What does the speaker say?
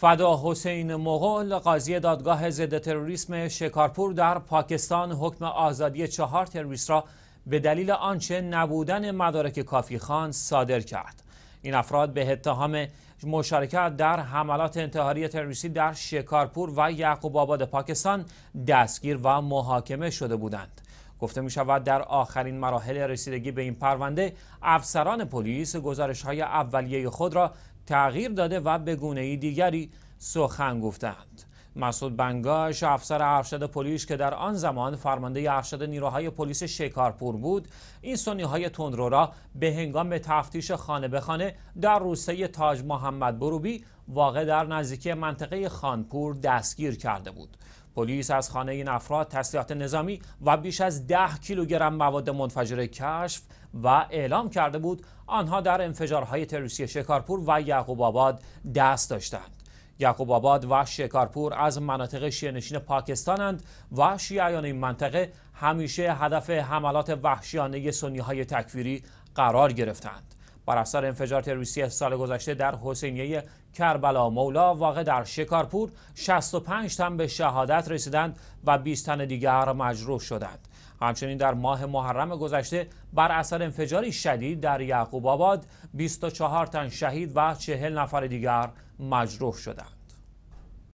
فدا حسین مغول قاضی دادگاه ضد تروریسم شکارپور در پاکستان حکم آزادی چهار تروریست را به دلیل آنچه نبودن مدارک کافی خان صادر کرد این افراد به اتهام مشارکت در حملات انتحاری تروریستی در شکارپور و یعقوب آباد پاکستان دستگیر و محاکمه شده بودند گفته می شود در آخرین مراحل رسیدگی به این پرونده افسران پلیس گزارش های اولیه خود را تغییر داده و به گونه دیگری سخن گفتند مسعود بنگاش افسر ارشد پلیس که در آن زمان فرمانده ارشد نیروهای پلیس شکارپور بود این سنی های تندرو را به هنگام تفتیش خانه به خانه در روسیه تاج محمد بروبی واقع در نزدیکی منطقه خانپور دستگیر کرده بود پلیس از خانه این افراد تسلیحات نظامی و بیش از ده کیلوگرم مواد منفجره کشف و اعلام کرده بود آنها در انفجارهای تروریستی شکارپور و یعقوب آباد دست داشتند یعقوب آباد و شکارپور از مناطق شیرنشین پاکستانند و شیعیان این منطقه همیشه هدف حملات وحشیانه سنی های تکفیری قرار گرفتند. بر اثر انفجار تروریستی سال گذشته در حسینیه کربلا مولا واقع در شکارپور 65 تن به شهادت رسیدند و 20 تن دیگر مجروح شدند همچنین در ماه محرم گذشته بر اثر انفجاری شدید در یعقوب آباد 24 تن شهید و 40 نفر دیگر مجروح شدند